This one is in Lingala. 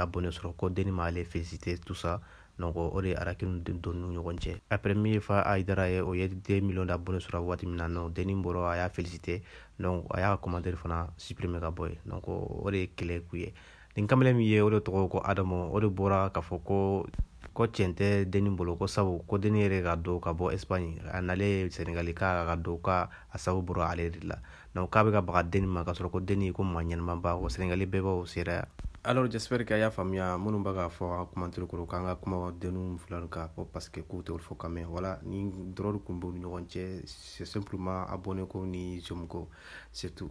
abonné sɔrɔ ko deni ma ale félicité tout ça donc o de ye araki nu don nu ɲɔgɔn cɛ après min ye fa aidara ye o ye deux millions d'abonnés sɔrɔ waati min na non deni bɔrɔ a y'a félicité donc a y'a ka commentaire fana supprimer ka bɔ ye donc o de ye kɛlɛ ku ye nin kamalen min ye o de tɔgɔ ko adamu o de bɔra k'a fɔ ko ko tiɲɛ tɛ denni bolo ko sabu ko denni yɛrɛ ka don ka bɔ espagne a nale senegali ka ka don ka a sabu bɔrɔ ale de la donc k'a bɛ ka baga denni ma k'a sɔrɔ ko denni ko ma ɲɛnamaba ko senegali bɛɛ b'o sera alors j'espère que a y'a faamuya minnu bɛ k'a fɔ a kumantulu kɔrɔ k'an ka kuma dennu fila k'a fɔ parce que k'u ul olu fɔ wala ni dɔrɔn kun ni ɲɔgɔn c'est simplement abonné ko ni jomko c'est tout